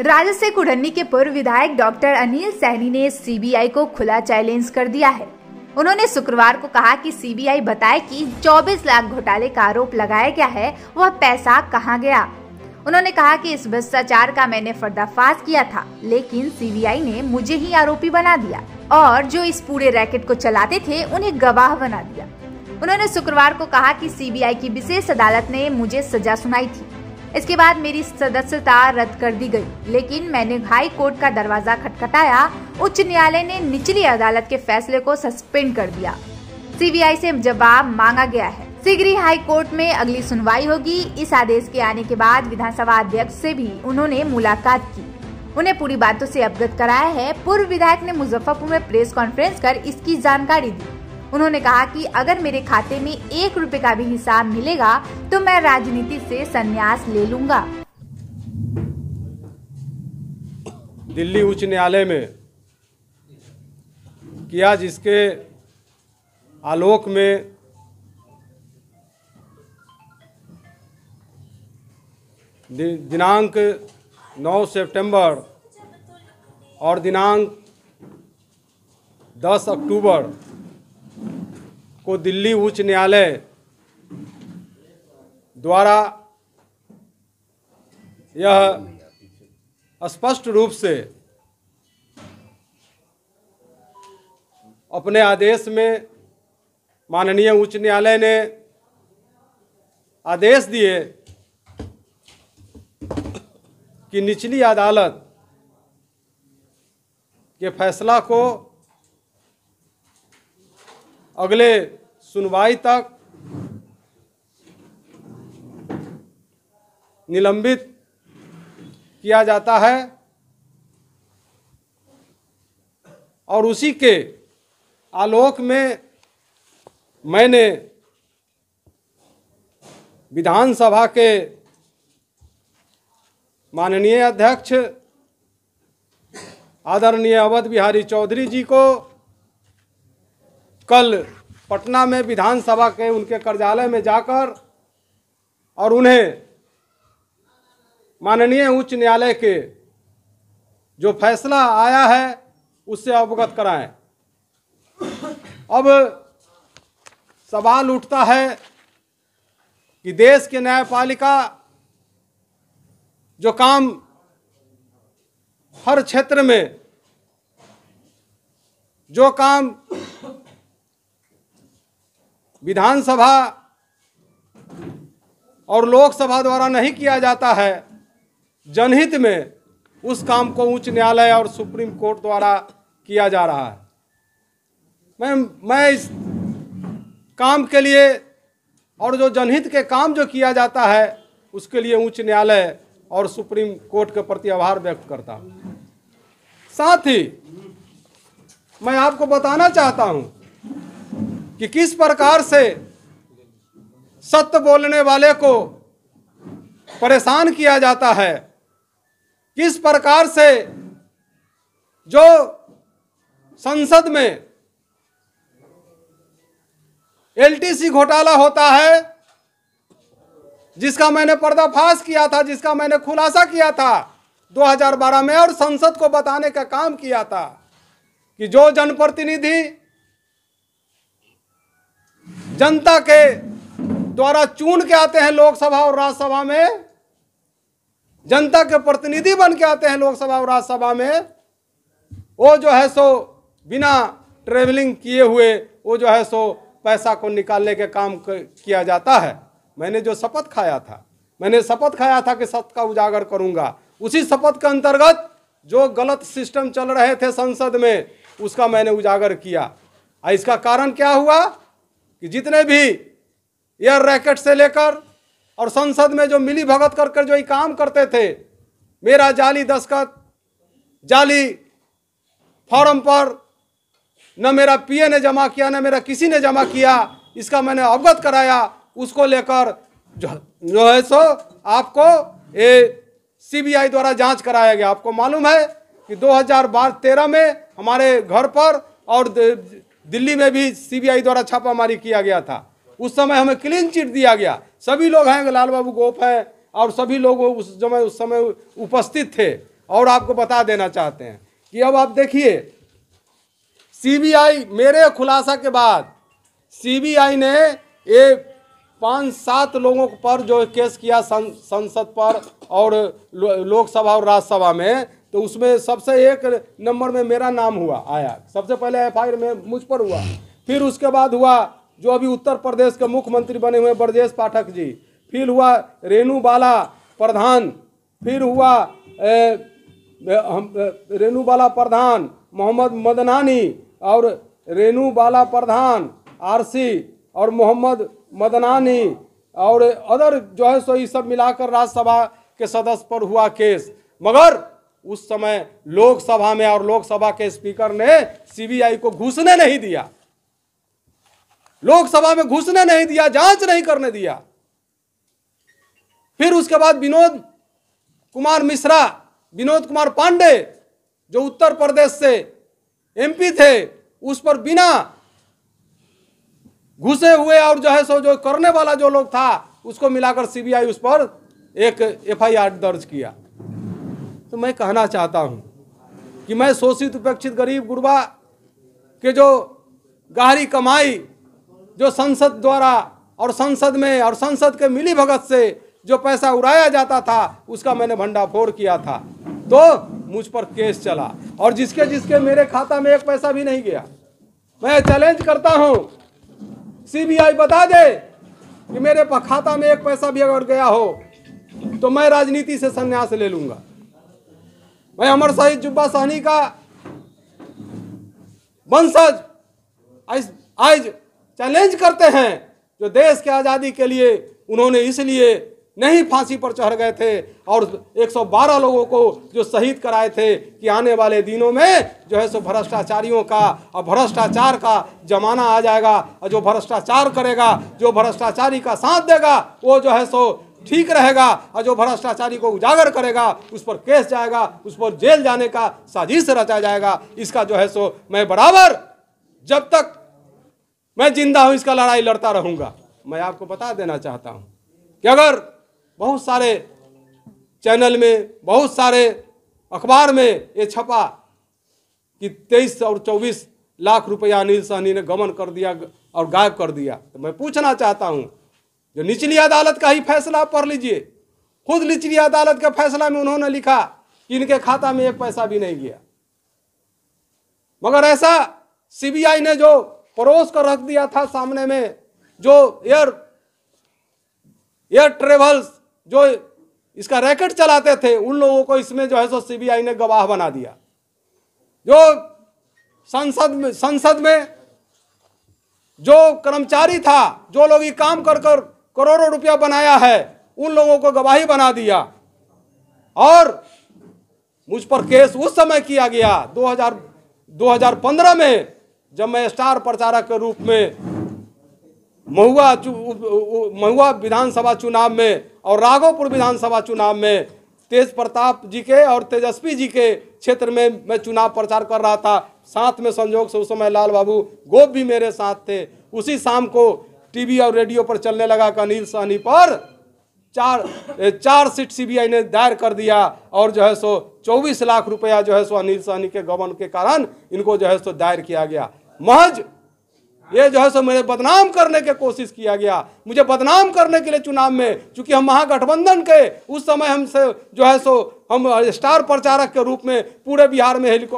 राजद से कुढ़नी के पूर्व विधायक डॉक्टर अनिल सहनी ने सीबीआई को खुला चैलेंज कर दिया है उन्होंने शुक्रवार को कहा कि सीबीआई बताए कि 24 लाख घोटाले का आरोप लगाया गया है वह पैसा कहां गया उन्होंने कहा कि इस भ्रष्टाचार का मैंने पर्दाफाश किया था लेकिन सीबीआई ने मुझे ही आरोपी बना दिया और जो इस पूरे रैकेट को चलाते थे उन्हें गवाह बना दिया उन्होंने शुक्रवार को कहा कि सीबीआई की विशेष अदालत ने मुझे सजा सुनाई थी इसके बाद मेरी सदस्यता रद्द कर दी गई लेकिन मैंने हाई कोर्ट का दरवाजा खटखटाया उच्च न्यायालय ने निचली अदालत के फैसले को सस्पेंड कर दिया सीबीआई से जवाब मांगा गया है शीघ्र ही हाई कोर्ट में अगली सुनवाई होगी इस आदेश के आने के बाद विधानसभा अध्यक्ष से भी उन्होंने मुलाकात की उन्हें पूरी बातों से अवगत कराया है पूर्व विधायक ने मुजफ्फरपुर में प्रेस कॉन्फ्रेंस कर इसकी जानकारी दी उन्होंने कहा कि अगर मेरे खाते में एक रुपए का भी हिसाब मिलेगा तो मैं राजनीति से संन्यास ले लूंगा दिल्ली उच्च न्यायालय में किया जिसके आलोक में दिनांक 9 सितंबर और दिनांक 10 अक्टूबर को दिल्ली उच्च न्यायालय द्वारा यह स्पष्ट रूप से अपने आदेश में माननीय उच्च न्यायालय ने आदेश दिए कि निचली अदालत के फैसला को अगले सुनवाई तक निलंबित किया जाता है और उसी के आलोक में मैंने विधानसभा के माननीय अध्यक्ष आदरणीय अवध बिहारी चौधरी जी को कल पटना में विधानसभा के उनके कार्यालय में जाकर और उन्हें माननीय उच्च न्यायालय के जो फैसला आया है उससे अवगत कराएं अब सवाल उठता है कि देश के न्यायपालिका जो काम हर क्षेत्र में जो काम विधानसभा और लोकसभा द्वारा नहीं किया जाता है जनहित में उस काम को उच्च न्यायालय और सुप्रीम कोर्ट द्वारा किया जा रहा है मैं मैं इस काम के लिए और जो जनहित के काम जो किया जाता है उसके लिए उच्च न्यायालय और सुप्रीम कोर्ट के प्रति आभार व्यक्त करता हूँ साथ ही मैं आपको बताना चाहता हूँ कि किस प्रकार से सत्य बोलने वाले को परेशान किया जाता है किस प्रकार से जो संसद में एलटीसी घोटाला होता है जिसका मैंने पर्दाफाश किया था जिसका मैंने खुलासा किया था 2012 में और संसद को बताने का काम किया था कि जो जनप्रतिनिधि जनता के द्वारा चुन के आते हैं लोकसभा और राज्यसभा में जनता के प्रतिनिधि बन के आते हैं लोकसभा और राज्यसभा में वो जो है सो बिना ट्रेवलिंग किए हुए वो जो है सो पैसा को निकालने के काम किया जाता है मैंने जो शपथ खाया था मैंने शपथ खाया था कि सत्य का उजागर करूंगा उसी शपथ के अंतर्गत जो गलत सिस्टम चल रहे थे संसद में उसका मैंने उजागर किया और इसका कारण क्या हुआ कि जितने भी एयर रैकेट से लेकर और संसद में जो मिली भगत कर कर जो ये काम करते थे मेरा जाली दस्खत जाली फॉर्म पर न मेरा पीए ने जमा किया न मेरा किसी ने जमा किया इसका मैंने अवगत कराया उसको लेकर जो जो है सो आपको ये सीबीआई द्वारा जांच कराया गया आपको मालूम है कि दो हजार में हमारे घर पर और दिल्ली में भी सीबीआई द्वारा छापामारी किया गया था उस समय हमें क्लीन चिट दिया गया सभी लोग हैं लाल बाबू गोप हैं और सभी लोग उस समय उस समय उपस्थित थे और आपको बता देना चाहते हैं कि अब आप देखिए सीबीआई मेरे खुलासा के बाद सीबीआई ने ये पाँच सात लोगों पर जो केस किया संसद पर और लोकसभा और राज्यसभा में तो उसमें सबसे एक नंबर में मेरा नाम हुआ आया सबसे पहले एफ में मुझ पर हुआ फिर उसके बाद हुआ जो अभी उत्तर प्रदेश के मुख्यमंत्री बने हुए ब्रजेश पाठक जी फिर हुआ रेणु बाला प्रधान फिर हुआ ए, रेणु बाला प्रधान मोहम्मद मदनानी और रेणु बाला प्रधान आरसी और मोहम्मद मदनानी और अदर जो है सो ये सब मिलाकर राज्यसभा के सदस्य पर हुआ केस मगर उस समय लोकसभा में और लोकसभा के स्पीकर ने सीबीआई को घुसने नहीं दिया लोकसभा में घुसने नहीं दिया जांच नहीं करने दिया फिर उसके बाद विनोद कुमार मिश्रा विनोद कुमार पांडे जो उत्तर प्रदेश से एमपी थे उस पर बिना घुसे हुए और जो है सो जो करने वाला जो लोग था उसको मिलाकर सीबीआई उस पर एक एफआईआर दर्ज किया तो मैं कहना चाहता हूँ कि मैं शोषित उपेक्षित गरीब गुरबा के जो गहरी कमाई जो संसद द्वारा और संसद में और संसद के मिली भगत से जो पैसा उड़ाया जाता था उसका मैंने भंडाफोड़ किया था तो मुझ पर केस चला और जिसके जिसके मेरे खाता में एक पैसा भी नहीं गया मैं चैलेंज करता हूँ सीबीआई बता दे कि मेरे खाता में एक पैसा भी अगर गया हो तो मैं राजनीति से संन्यास ले लूंगा भाई अमर शहीद जुब्बा सहनी का वंशज आज आज चैलेंज करते हैं जो देश के आज़ादी के लिए उन्होंने इसलिए नहीं फांसी पर चढ़ गए थे और 112 लोगों को जो शहीद कराए थे कि आने वाले दिनों में जो है सो भ्रष्टाचारियों का और भ्रष्टाचार का जमाना आ जाएगा और जो भ्रष्टाचार करेगा जो भ्रष्टाचारी का साथ देगा वो जो है सो ठीक रहेगा और जो भ्रष्टाचारी को उजागर करेगा उस पर केस जाएगा उस पर जेल जाने का साजिश रचा जाएगा इसका जो है सो मैं बराबर जब तक मैं जिंदा हूं इसका लड़ाई लड़ता रहूंगा मैं आपको बता देना चाहता हूं कि अगर बहुत सारे चैनल में बहुत सारे अखबार में ये छपा कि तेईस और चौबीस लाख रुपया अनिल सहनी ने गमन कर दिया और गायब कर दिया तो मैं पूछना चाहता हूं जो निचली अदालत का ही फैसला आप पढ़ लीजिए खुद निचली अदालत के फैसला में उन्होंने लिखा कि इनके खाता में एक पैसा भी नहीं गया मगर ऐसा सीबीआई ने जो परोस कर रख दिया था सामने में जो एयर एयर ट्रेवल्स जो इसका रैकेट चलाते थे उन लोगों को इसमें जो है सो सीबीआई ने गवाह बना दिया जो संसद में संसद में जो कर्मचारी था जो लोग ये काम कर कर करोड़ों रुपया बनाया है उन लोगों को गवाही बना दिया और मुझ पर केस उस समय किया गया 2000 2015 में जब मैं स्टार प्रचारक के रूप में महुआ महुआ विधानसभा चुनाव में और राघोपुर विधानसभा चुनाव में तेज प्रताप जी के और तेजस्वी जी के क्षेत्र में मैं चुनाव प्रचार कर रहा था साथ में संजोक से उस समय लाल बाबू गोप भी मेरे साथ थे उसी शाम को टीवी और रेडियो पर चलने लगा कि अनिल सहनी पर चार चार सीट सीबीआई ने दायर कर दिया और जो है सो 24 लाख रुपया जो है सो अनिल सहनी के गबन के कारण इनको जो है सो दायर किया गया महज ये जो है सो मेरे बदनाम करने के कोशिश किया गया मुझे बदनाम करने के लिए चुनाव में चूंकि हम महागठबंधन के उस समय हमसे जो है सो हम स्टार प्रचारक के रूप में पूरे बिहार में हेलीकॉप्टर